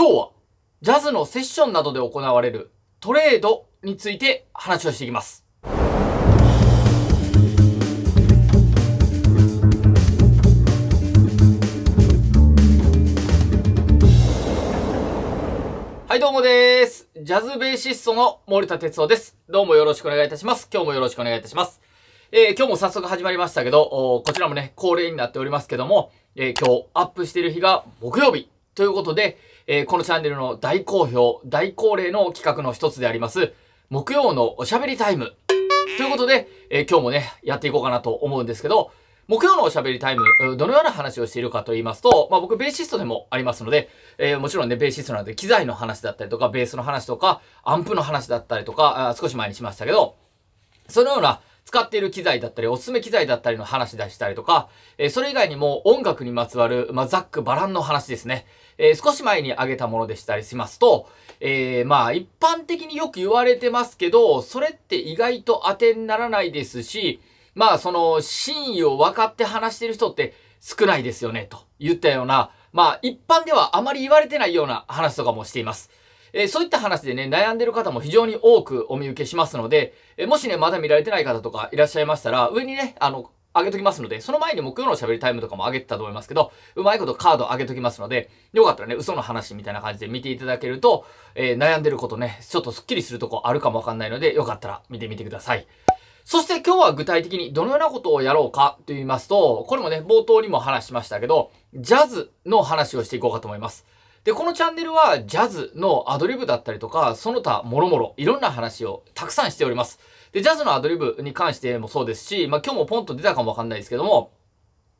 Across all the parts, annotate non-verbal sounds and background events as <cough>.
今日はジャズのセッションなどで行われるトレードについて話をしていきます。はいどうもです。ジャズベーシストの森田哲夫です。どうもよろしくお願いいたします。今日もよろしくお願いいたします。えー、今日も早速始まりましたけど、こちらもね、恒例になっておりますけども、えー、今日アップしている日が木曜日ということで、えー、このチャンネルの大好評、大恒例の企画の一つであります、木曜のおしゃべりタイム。ということで、えー、今日もね、やっていこうかなと思うんですけど、木曜のおしゃべりタイム、どのような話をしているかと言いますと、まあ僕ベーシストでもありますので、えー、もちろんね、ベーシストなんで機材の話だったりとか、ベースの話とか、アンプの話だったりとか、あ少し前にしましたけど、そのような使っている機材だったり、おすすめ機材だったりの話出したりとか、えー、それ以外にも音楽にまつわる、まあ、ざっくばらんの話ですね。えー、少し前に上げたものでしたりしますと、えー、まあ一般的によく言われてますけど、それって意外と当てにならないですし、まあその真意を分かって話してる人って少ないですよね、と言ったような、まあ一般ではあまり言われてないような話とかもしています。えー、そういった話でね、悩んでる方も非常に多くお見受けしますので、えー、もしね、まだ見られてない方とかいらっしゃいましたら、上にね、あの、上げときますので、その前に木曜の喋りタイムとかも上げてたと思いますけど、うまいことカード上げときますので、よかったらね、嘘の話みたいな感じで見ていただけると、えー、悩んでることね、ちょっとスッキリするとこあるかもわかんないので、よかったら見てみてください。そして今日は具体的にどのようなことをやろうかと言いますと、これもね、冒頭にも話しましたけど、ジャズの話をしていこうかと思います。で、このチャンネルはジャズのアドリブだったりとか、その他もろもろいろんな話をたくさんしております。で、ジャズのアドリブに関してもそうですし、まあ、今日もポンと出たかもわかんないですけども、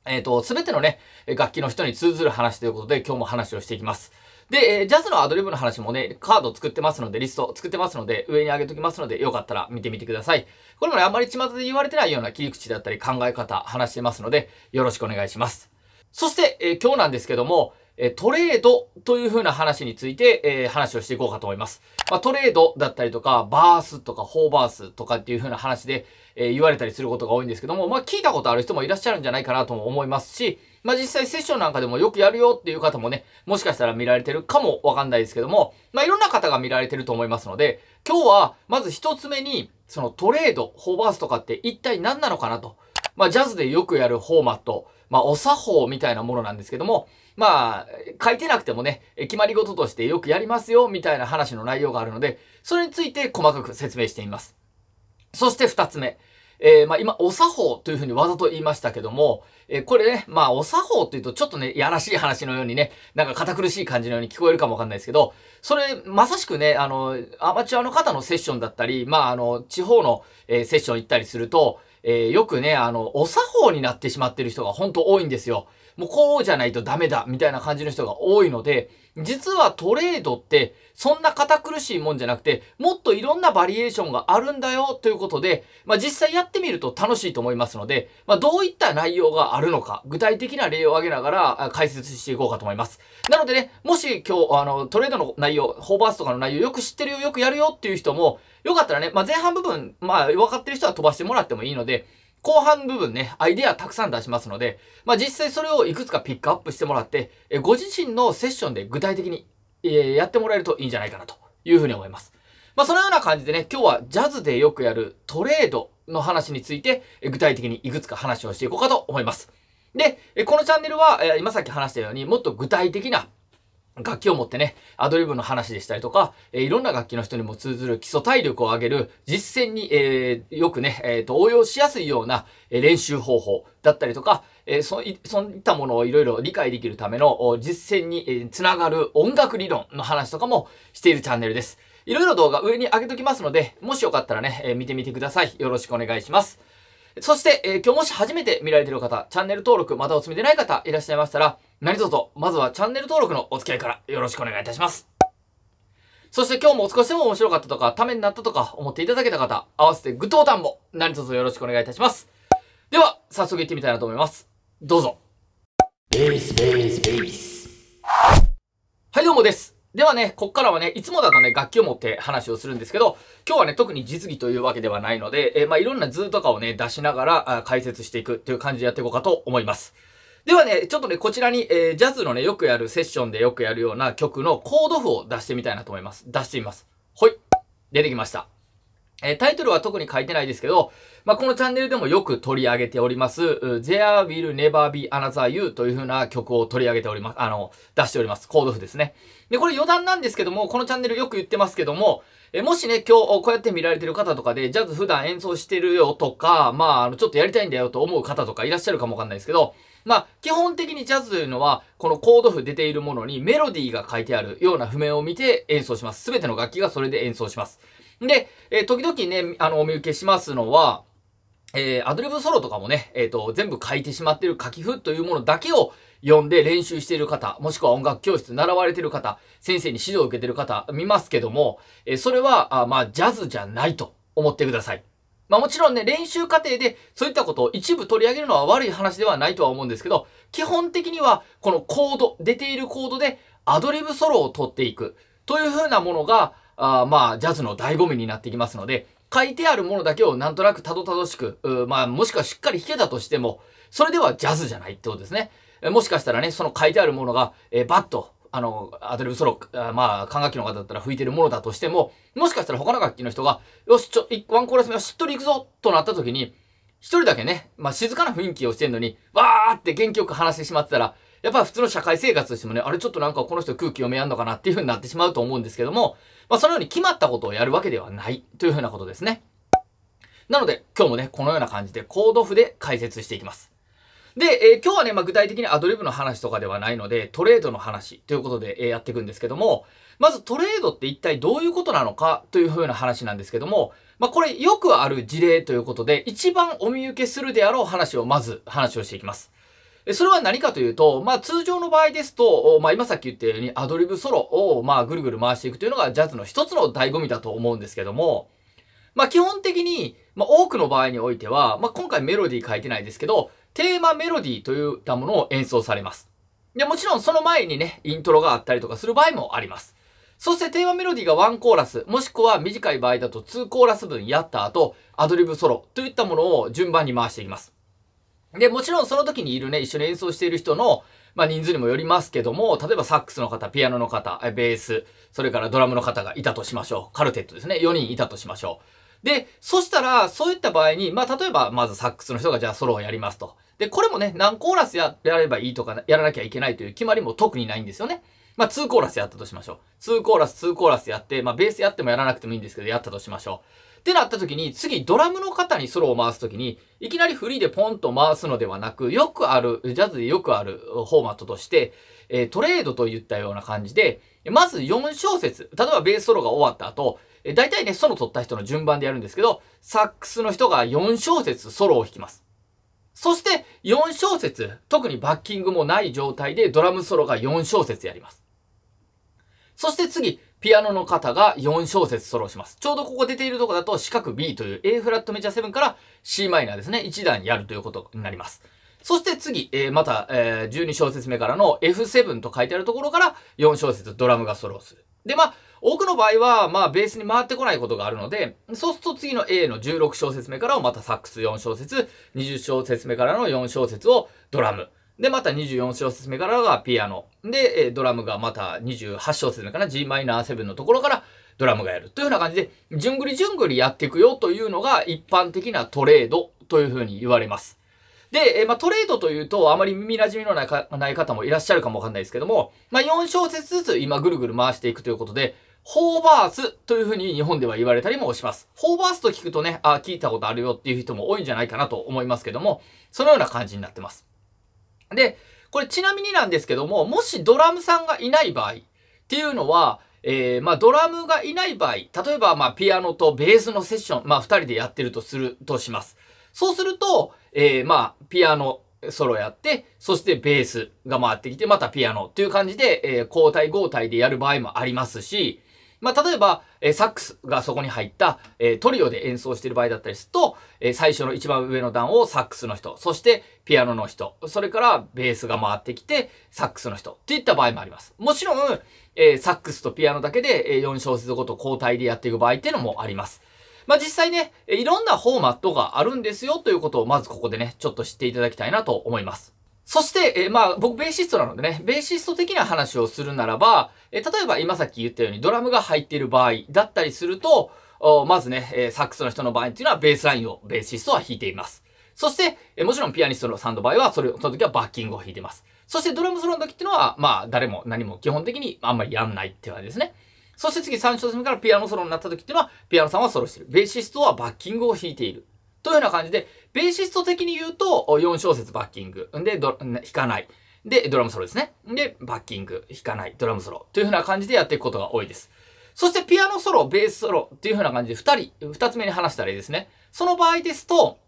えっ、ー、と、すべてのね、楽器の人に通ずる話ということで、今日も話をしていきます。で、えジャズのアドリブの話もね、カード作ってますので、リスト作ってますので、上に上げときますので、よかったら見てみてください。これもね、あんまり巷で言われてないような切り口だったり考え方、話してますので、よろしくお願いします。そして、え今日なんですけども、えトレードというふうな話について、えー、話をしていこうかと思います。まあ、トレードだったりとか、バースとか、ホーバースとかっていうふうな話で、えー、言われたりすることが多いんですけども、まあ、聞いたことある人もいらっしゃるんじゃないかなとも思いますし、まあ、実際セッションなんかでもよくやるよっていう方もね、もしかしたら見られてるかもわかんないですけども、まあ、いろんな方が見られてると思いますので、今日はまず一つ目に、そのトレード、フォーバースとかって一体何なのかなと。まあ、ジャズでよくやるフォーマット、まあ、お作法みたいなものなんですけども、まあ、書いてなくてもね、決まり事としてよくやりますよ、みたいな話の内容があるので、それについて細かく説明してみます。そして二つ目。えー、まあ今、お作法というふうにわざと言いましたけども、えー、これね、まあお作法っていうとちょっとね、やらしい話のようにね、なんか堅苦しい感じのように聞こえるかもわかんないですけど、それ、まさしくね、あの、アマチュアの方のセッションだったり、まああの、地方の、えー、セッション行ったりすると、えー、よくね、あの、お作法になってしまってる人がほんと多いんですよ。もうこうじゃないとダメだ、みたいな感じの人が多いので、実はトレードって、そんな堅苦しいもんじゃなくて、もっといろんなバリエーションがあるんだよ、ということで、まあ、実際やってみると楽しいと思いますので、まあ、どういった内容があるのか、具体的な例を挙げながら解説していこうかと思います。なのでね、もし今日、あの、トレードの内容、ホーバースとかの内容よく知ってるよ、よくやるよっていう人も、よかったらね、まあ、前半部分、まあ、分かってる人は飛ばしてもらってもいいので、後半部分ね、アイデアたくさん出しますので、まあ、実際それをいくつかピックアップしてもらって、えご自身のセッションで具体的に、えー、やってもらえるといいんじゃないかなというふうに思います。まあ、そのような感じでね、今日はジャズでよくやるトレードの話について、具体的にいくつか話をしていこうかと思います。で、このチャンネルは、今さっき話したように、もっと具体的な楽器を持ってね、アドリブの話でしたりとか、えー、いろんな楽器の人にも通ずる基礎体力を上げる実践に、えー、よくね、えーと、応用しやすいような練習方法だったりとか、えー、そいそういったものをいろいろ理解できるための実践に、えつながる音楽理論の話とかもしているチャンネルです。いろいろ動画上に上げときますので、もしよかったらね、えー、見てみてください。よろしくお願いします。そして、えー、今日もし初めて見られている方、チャンネル登録またお済みでない方いらっしゃいましたら、何卒、まずはチャンネル登録のお付き合いからよろしくお願いいたします。そして今日も少しでも面白かったとか、ためになったとか思っていただけた方、合わせてグッドボタンも何卒よろしくお願いいたします。では、早速行ってみたいなと思います。どうぞ。ベース、ベース、ベース。はい、どうもです。ではね、こっからはね、いつもだとね、楽器を持って話をするんですけど、今日はね、特に実技というわけではないので、えー、まあいろんな図とかをね、出しながら解説していくという感じでやっていこうかと思います。ではね、ちょっとね、こちらに、えー、ジャズのね、よくやるセッションでよくやるような曲のコード譜を出してみたいなと思います。出してみます。ほい。出てきました。えー、タイトルは特に書いてないですけど、まあ、このチャンネルでもよく取り上げております、There Will Never Be Another You という風な曲を取り上げております。あの、出しております。コード譜ですね。で、これ余談なんですけども、このチャンネルよく言ってますけども、えもしね、今日こうやって見られてる方とかで、ジャズ普段演奏してるよとか、まあ、あの、ちょっとやりたいんだよと思う方とかいらっしゃるかもわかんないですけど、まあ、基本的にジャズというのは、このコード譜出ているものにメロディーが書いてあるような譜面を見て演奏します。すべての楽器がそれで演奏します。で、えー、時々ね、あの、お見受けしますのは、えー、アドリブソロとかもね、えっ、ー、と、全部書いてしまっている書き譜というものだけを読んで練習している方、もしくは音楽教室習われている方、先生に指導を受けている方、見ますけども、えー、それは、あまあ、ジャズじゃないと思ってください。まあもちろんね、練習過程でそういったことを一部取り上げるのは悪い話ではないとは思うんですけど、基本的にはこのコード、出ているコードでアドリブソロを取っていくという風なものが、あまあジャズの醍醐味になってきますので、書いてあるものだけをなんとなくたどたどしく、まあもしくはしっかり弾けたとしても、それではジャズじゃないってことですね。もしかしたらね、その書いてあるものが、えー、バッとあの、アドリブソロ、まあ、管楽器の方だったら吹いてるものだとしても、もしかしたら他の楽器の人が、よし、ちょ、ワンコーラス目をしっとりいくぞとなった時に、一人だけね、まあ静かな雰囲気をしてんのに、わーって元気よく話してしまってたら、やっぱ普通の社会生活としてもね、あれちょっとなんかこの人空気読めやんのかなっていう風になってしまうと思うんですけども、まあそのように決まったことをやるわけではないという風なことですね。なので今日もね、このような感じでコード譜で解説していきます。で、えー、今日はね、まあ、具体的にアドリブの話とかではないので、トレードの話ということで、えー、やっていくんですけども、まずトレードって一体どういうことなのかというふうな話なんですけども、まあ、これよくある事例ということで、一番お見受けするであろう話をまず話をしていきます。それは何かというと、まあ通常の場合ですと、まあ今さっき言ったようにアドリブソロをまあぐるぐる回していくというのがジャズの一つの醍醐味だと思うんですけども、まあ基本的に、まあ多くの場合においては、まあ今回メロディー書いてないですけど、テーマメロディーといったものを演奏されます。で、もちろんその前にね、イントロがあったりとかする場合もあります。そしてテーマメロディーが1コーラス、もしくは短い場合だと2コーラス分やった後、アドリブソロといったものを順番に回していきます。で、もちろんその時にいるね、一緒に演奏している人の、まあ、人数にもよりますけども、例えばサックスの方、ピアノの方、ベース、それからドラムの方がいたとしましょう。カルテットですね。4人いたとしましょう。で、そしたら、そういった場合に、まあ、例えば、まずサックスの人がじゃあソロをやりますと。で、これもね、何コーラスややればいいとか、やらなきゃいけないという決まりも特にないんですよね。まあ、2コーラスやったとしましょう。2コーラス、2コーラスやって、まあ、ベースやってもやらなくてもいいんですけど、やったとしましょう。ってなった時に、次、ドラムの方にソロを回す時に、いきなりフリーでポンと回すのではなく、よくある、ジャズでよくあるフォーマットとして、えー、トレードといったような感じで、まず4小節、例えばベースソロが終わった後、え大体ね、ソロ取った人の順番でやるんですけど、サックスの人が4小節ソロを弾きます。そして4小節、特にバッキングもない状態でドラムソロが4小節やります。そして次、ピアノの方が4小節ソロします。ちょうどここ出ているとこだと四角 B という A フラットメジャー7から c マイナーですね、1段やるということになります。そして次、えー、また、えー、12小節目からの F7 と書いてあるところから4小節ドラムがソロをする。で、まあ、多くの場合は、まあ、ベースに回ってこないことがあるので、そうすると次の A の16小節目からをまたサックス4小節、20小節目からの4小節をドラム。で、また24小節目からがピアノ。で、ドラムがまた28小節目かな、Gm7 のところからドラムがやる。というような感じで、じゅんぐりじゅんぐりやっていくよというのが一般的なトレードというふうに言われます。で、えまあ、トレードというと、あまり耳馴染みのないない方もいらっしゃるかもわかんないですけども、まあ、4小節ずつ今ぐるぐる回していくということで、ホーバースというふうに日本では言われたりもします。ホーバースと聞くとね、あ、聞いたことあるよっていう人も多いんじゃないかなと思いますけども、そのような感じになってます。で、これちなみになんですけども、もしドラムさんがいない場合っていうのは、えー、まあドラムがいない場合、例えばまあピアノとベースのセッション、まあ2人でやってるとするとします。そうすると、えー、まあ、ピアノ、ソロやって、そしてベースが回ってきて、またピアノっていう感じで、えー、交代交代でやる場合もありますし、まあ、例えば、えー、サックスがそこに入った、えー、トリオで演奏してる場合だったりすると、えー、最初の一番上の段をサックスの人、そしてピアノの人、それからベースが回ってきて、サックスの人っていった場合もあります。もちろん、えー、サックスとピアノだけで、えー、4小節ごと交代でやっていく場合っていうのもあります。まあ、実際ね、いろんなフォーマットがあるんですよということをまずここでね、ちょっと知っていただきたいなと思います。そして、えまあ、僕、ベーシストなのでね、ベーシスト的な話をするならば、え例えば今さっき言ったようにドラムが入っている場合だったりすると、まずね、えサックスの人の場合っていうのはベースラインをベーシストは弾いています。そして、えもちろんピアニストのサンド場合は、それ、その時はバッキングを弾いてます。そしてドラムソロの時っていうのは、まあ、誰も何も基本的にあんまりやんないってわじですね。そして次3小節目からピアノソロになった時っていうのは、ピアノさんはソロしてる。ベーシストはバッキングを弾いている。というような感じで、ベーシスト的に言うと、4小節バッキング。で、弾かない。で、ドラムソロですね。で、バッキング、弾かない、ドラムソロ。というふうな感じでやっていくことが多いです。そして、ピアノソロ、ベースソロっていうふうな感じで、2人、2つ目に話したらいいですね。その場合ですと、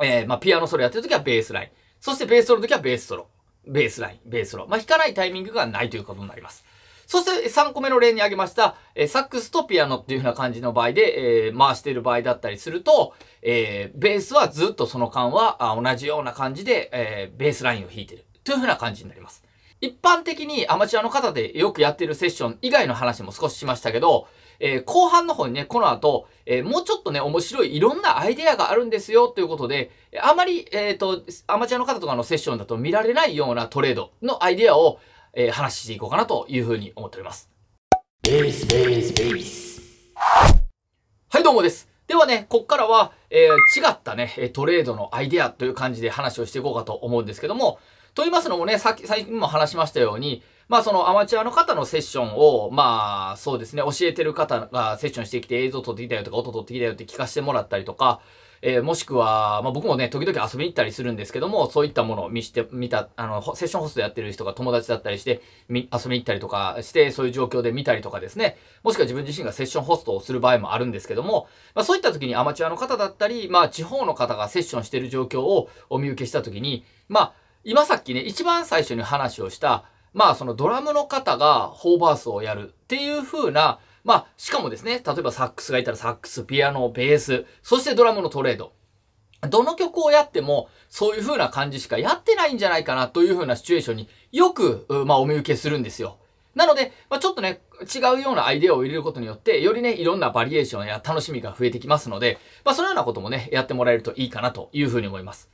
えー、まあ、ピアノソロやってるときはベースライン。そして、ベースソロのときはベースソロ。ベースライン、ベースソロ。まあ、弾かないタイミングがないということになります。そして3個目の例に挙げました、えサックスとピアノっていう風な感じの場合で、えー、回している場合だったりすると、えー、ベースはずっとその間は同じような感じで、えー、ベースラインを弾いてるという風な感じになります。一般的にアマチュアの方でよくやっているセッション以外の話も少ししましたけど、えー、後半の方にね、この後、えー、もうちょっとね、面白いいろんなアイデアがあるんですよということで、あまり、えっ、ー、と、アマチュアの方とかのセッションだと見られないようなトレードのアイデアをえー、話していこうかなというふうに思っております。ベース、ベース、ベース。はい、どうもです。ではね、こっからは、えー、違ったね、トレードのアイデアという感じで話をしていこうかと思うんですけども、と言いますのもね、さっき、最近も話しましたように、まあそのアマチュアの方のセッションを、まあそうですね、教えてる方がセッションしてきて映像撮ってきたよとか音撮ってきたよって聞かせてもらったりとか、えー、もしくは、まあ、僕もね、時々遊びに行ったりするんですけども、そういったものを見して、見た、あの、セッションホストやってる人が友達だったりして、み、遊びに行ったりとかして、そういう状況で見たりとかですね、もしくは自分自身がセッションホストをする場合もあるんですけども、まあ、そういった時にアマチュアの方だったり、まあ、地方の方がセッションしてる状況をお見受けした時に、まあ、今さっきね、一番最初に話をした、まあそのドラムの方がホーバースをやるっていう風な、まあ、しかもですね、例えばサックスがいたらサックス、ピアノ、ベース、そしてドラムのトレード。どの曲をやっても、そういう風な感じしかやってないんじゃないかなという風なシチュエーションによく、まあ、お見受けするんですよ。なので、まあ、ちょっとね、違うようなアイデアを入れることによって、よりね、いろんなバリエーションや楽しみが増えてきますので、まあ、そのようなこともね、やってもらえるといいかなという風に思います。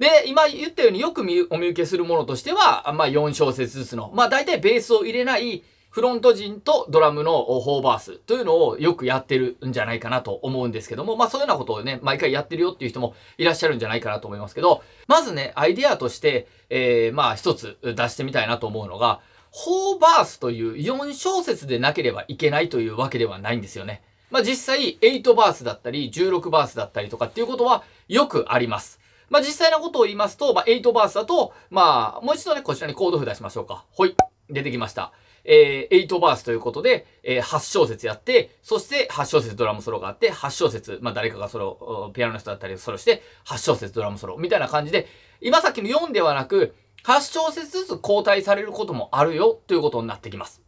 で、今言ったようによくお見受けするものとしては、まあ、4小節ずつの、まあ、大体ベースを入れない、フロント陣とドラムの4バースというのをよくやってるんじゃないかなと思うんですけども、まあそういうようなことをね、毎回やってるよっていう人もいらっしゃるんじゃないかなと思いますけど、まずね、アイデアとして、えー、まあ一つ出してみたいなと思うのが、4バースという4小節でなければいけないというわけではないんですよね。まあ実際8バースだったり16バースだったりとかっていうことはよくあります。まあ実際のことを言いますと、まあ8バースだと、まあもう一度ね、こちらにコード譜出しましょうか。ほい。出てきました。えー、8バースということで、えー、8小節やって、そして8小節ドラムソロがあって、8小節、まあ誰かがソロ、ピアノの人だったりソロして、8小節ドラムソロ、みたいな感じで、今さっきの4ではなく、8小節ずつ交代されることもあるよ、ということになってきます。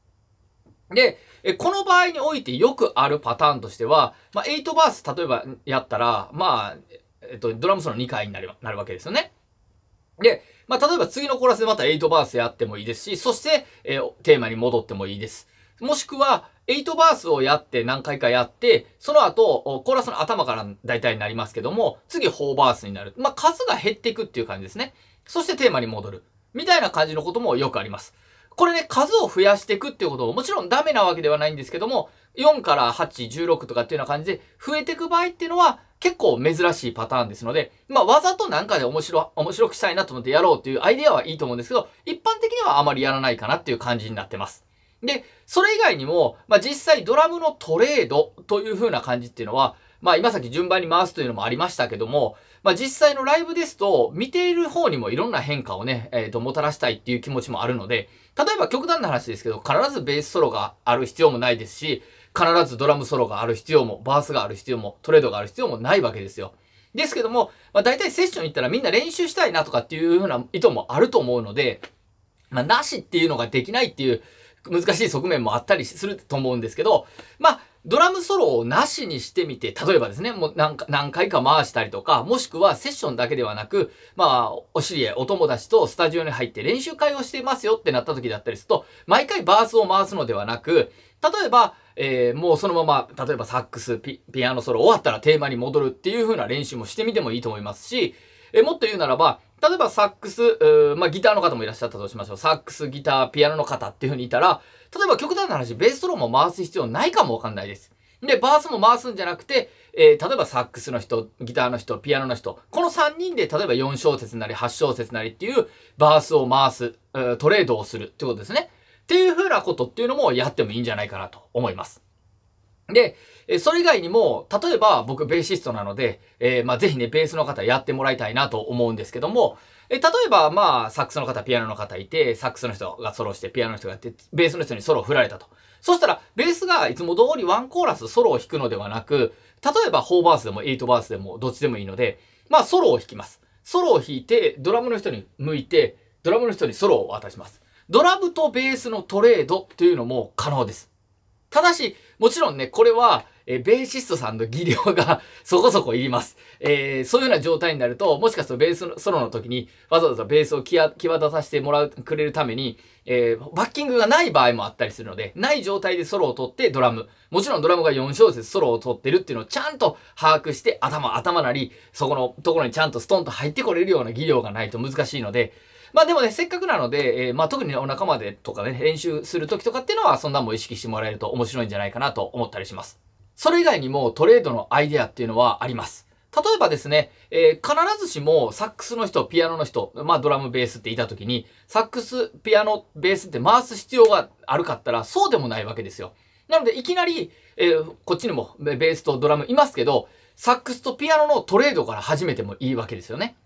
で、この場合においてよくあるパターンとしては、まあ、8バース、例えばやったら、まあ、えっと、ドラムソロ2回になるなるわけですよね。で、まあ、例えば次のコーラスでまた8バースやってもいいですし、そして、えー、テーマに戻ってもいいです。もしくは、8バースをやって何回かやって、その後、コーラスの頭から大体になりますけども、次4バースになる。まあ、数が減っていくっていう感じですね。そしてテーマに戻る。みたいな感じのこともよくあります。これね、数を増やしていくっていうことも、もちろんダメなわけではないんですけども、4から8、16とかっていうような感じで、増えていく場合っていうのは、結構珍しいパターンですので、まあ、わざとなんかで面白、面白くしたいなと思ってやろうっていうアイデアはいいと思うんですけど、一般的にはあまりやらないかなっていう感じになってます。で、それ以外にも、まあ、実際ドラムのトレードという風な感じっていうのは、まあ今さっき順番に回すというのもありましたけども、まあ実際のライブですと、見ている方にもいろんな変化をね、えっ、ー、と、もたらしたいっていう気持ちもあるので、例えば極端な話ですけど、必ずベースソロがある必要もないですし、必ずドラムソロがある必要も、バースがある必要も、トレードがある必要もないわけですよ。ですけども、まあ大体セッション行ったらみんな練習したいなとかっていうふうな意図もあると思うので、まあなしっていうのができないっていう難しい側面もあったりすると思うんですけど、まあドラムソロをなしにしてみて、例えばですね、もう何何回か回したりとか、もしくはセッションだけではなく、まあ、お知り合い、お友達とスタジオに入って練習会をしてますよってなった時だったりすると、毎回バースを回すのではなく、例えば、えー、もうそのまま、例えばサックスピ、ピアノソロ終わったらテーマに戻るっていう風な練習もしてみてもいいと思いますし、えー、もっと言うならば、例えばサックス、まあギターの方もいらっしゃったとしましょう。サックス、ギター、ピアノの方っていう風にいたら、例えば極端な話、ベーストロンも回す必要ないかもわかんないです。で、バースも回すんじゃなくて、えー、例えばサックスの人、ギターの人、ピアノの人、この3人で例えば4小節なり8小節なりっていうバースを回す、トレードをするってことですね。っていう風なことっていうのもやってもいいんじゃないかなと思います。で、それ以外にも、例えば僕ベーシストなので、えー、まあぜひね、ベースの方やってもらいたいなと思うんですけども、え、例えば、まあ、サックスの方、ピアノの方いて、サックスの人がソロして、ピアノの人がやって、ベースの人にソロを振られたと。そしたら、ベースがいつも通りワンコーラスソロを弾くのではなく、例えば4バースでも8バースでもどっちでもいいので、まあ、ソロを弾きます。ソロを弾いて、ドラムの人に向いて、ドラムの人にソロを渡します。ドラムとベースのトレードというのも可能です。ただし、もちろんね、これは、えー、ベーシストさんの技量が <laughs> そこそこいります。えー、そういうような状態になると、もしかするとベースのソロの時に、わざわざベースを際立たせてもらう、くれるために、えー、バッキングがない場合もあったりするので、ない状態でソロを取ってドラム。もちろんドラムが4小節ソロを取ってるっていうのをちゃんと把握して、頭、頭なり、そこのところにちゃんとストンと入ってこれるような技量がないと難しいので、まあでもね、せっかくなので、えー、まあ特にお仲間でとかね、練習する時とかっていうのは、そんなんも意識してもらえると面白いんじゃないかなと思ったりします。それ以外にもトレードのアイデアっていうのはあります。例えばですね、えー、必ずしもサックスの人、ピアノの人、まあドラム、ベースっていた時に、サックス、ピアノ、ベースって回す必要があるかったら、そうでもないわけですよ。なので、いきなり、えー、こっちにもベースとドラムいますけど、サックスとピアノのトレードから始めてもいいわけですよね。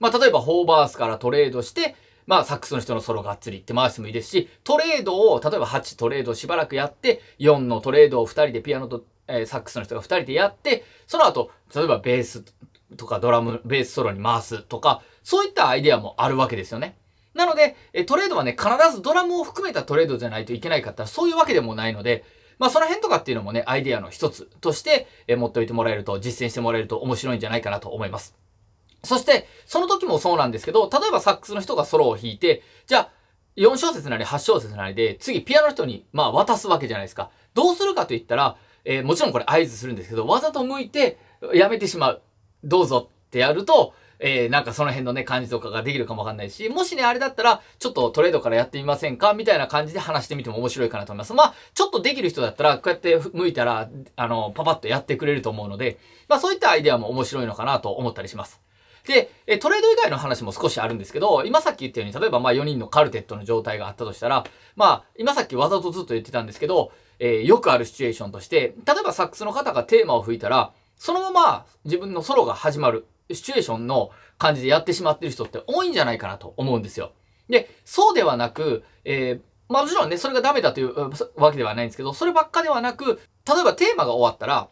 まあ例えば、ホーバースからトレードして、まあ、サックスの人のソロがっつりって回してもいいですし、トレードを、例えば8トレードしばらくやって、4のトレードを2人でピアノとえサックスの人が2人でやって、その後、例えばベースとかドラム、ベースソロに回すとか、そういったアイデアもあるわけですよね。なので、えトレードはね、必ずドラムを含めたトレードじゃないといけないかったら、そういうわけでもないので、まあその辺とかっていうのもね、アイデアの一つとして、え持っておいてもらえると、実践してもらえると面白いんじゃないかなと思います。そして、その時もそうなんですけど、例えばサックスの人がソロを弾いて、じゃあ、4小節なり8小節なりで、次ピアノの人に、まあ渡すわけじゃないですか。どうするかと言ったら、えー、もちろんこれ合図するんですけど、わざと向いてやめてしまう。どうぞってやると、えー、なんかその辺のね、感じとかができるかもわかんないし、もしね、あれだったら、ちょっとトレードからやってみませんかみたいな感じで話してみても面白いかなと思います。まあ、ちょっとできる人だったら、こうやって向いたら、あの、パパッとやってくれると思うので、まあそういったアイデアも面白いのかなと思ったりします。で、えトレード以外の話も少しあるんですけど、今さっき言ったように、例えばまあ4人のカルテットの状態があったとしたら、まあ、今さっきわざとずっと言ってたんですけど、えー、よくあるシチュエーションとして、例えばサックスの方がテーマを吹いたら、そのまま自分のソロが始まるシチュエーションの感じでやってしまってる人って多いんじゃないかなと思うんですよ。で、そうではなく、えー、まあもちろんね、それがダメだというわけではないんですけど、そればっかではなく、例えばテーマが終わったら、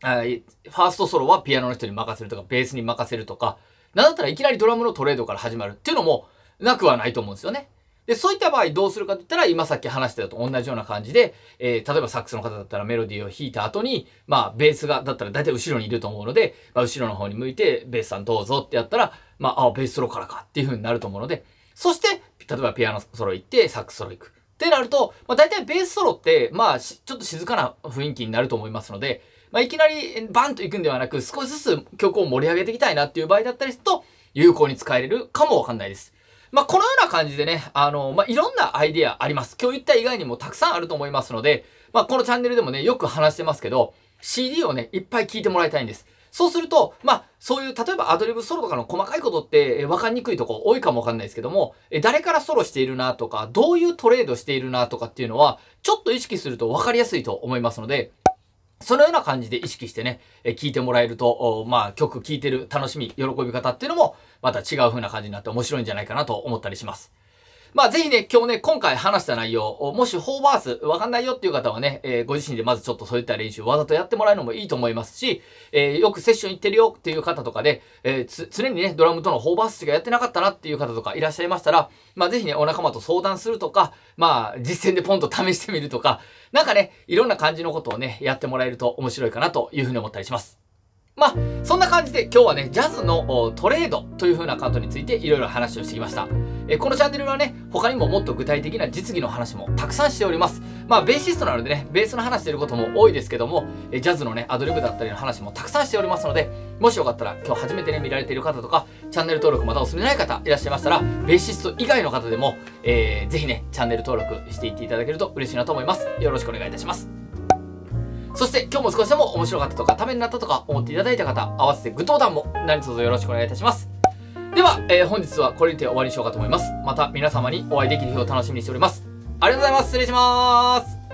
ファーストソロはピアノの人に任せるとか、ベースに任せるとか、なんだったらいきなりドラムのトレードから始まるっていうのもなくはないと思うんですよね。で、そういった場合どうするかって言ったら、今さっき話してたと同じような感じで、えー、例えばサックスの方だったらメロディーを弾いた後に、まあ、ベースが、だったら大体後ろにいると思うので、まあ、後ろの方に向いて、ベースさんどうぞってやったら、まあ、あ、ベースソロからかっていう風になると思うので、そして、例えばピアノソロ行って、サックスソロ行く。ってなると、まあ、大体ベースソロって、まあ、ちょっと静かな雰囲気になると思いますので、まあ、いきなりバンと行くんではなく、少しずつ曲を盛り上げていきたいなっていう場合だったりすると、有効に使えれるかもわかんないです。まあ、このような感じでね、あの、まあ、いろんなアイディアあります。今日言った以外にもたくさんあると思いますので、まあ、このチャンネルでもね、よく話してますけど、CD をね、いっぱい聴いてもらいたいんです。そうすると、まあ、そういう、例えばアドリブソロとかの細かいことって、えー、分かりにくいとこ多いかもわかんないですけども、えー、誰からソロしているなとか、どういうトレードしているなとかっていうのは、ちょっと意識すると分かりやすいと思いますので、そのような感じで意識してね、え聞いてもらえると、まあ、曲聴いてる楽しみ、喜び方っていうのも、また違う風な感じになって面白いんじゃないかなと思ったりします。まあぜひね、今日ね、今回話した内容を、もしホーバースわかんないよっていう方はね、えー、ご自身でまずちょっとそういった練習わざとやってもらうのもいいと思いますし、えー、よくセッション行ってるよっていう方とかで、えー、常にね、ドラムとのホーバースしかやってなかったなっていう方とかいらっしゃいましたら、まあぜひね、お仲間と相談するとか、まあ実践でポンと試してみるとか、なんかね、いろんな感じのことをね、やってもらえると面白いかなというふうに思ったりします。まあ、そんな感じで今日はね、ジャズのトレードという風なカートについていろいろ話をしてきました。えこのチャンネルはね、他にももっと具体的な実技の話もたくさんしております。まあ、ベーシストなのでね、ベースの話してることも多いですけども、えジャズのね、アドリブだったりの話もたくさんしておりますので、もしよかったら今日初めてね、見られている方とか、チャンネル登録またお済みない方いらっしゃいましたら、ベーシスト以外の方でも、えー、ぜひね、チャンネル登録していっていただけると嬉しいなと思います。よろしくお願いいたします。そして今日も少しでも面白かったとか、ためになったとか思っていただいた方、合わせてグッドボタンも何卒よろしくお願いいたします。では、えー、本日はこれにて終わりにしようかと思います。また皆様にお会いできる日を楽しみにしております。ありがとうございます。失礼します。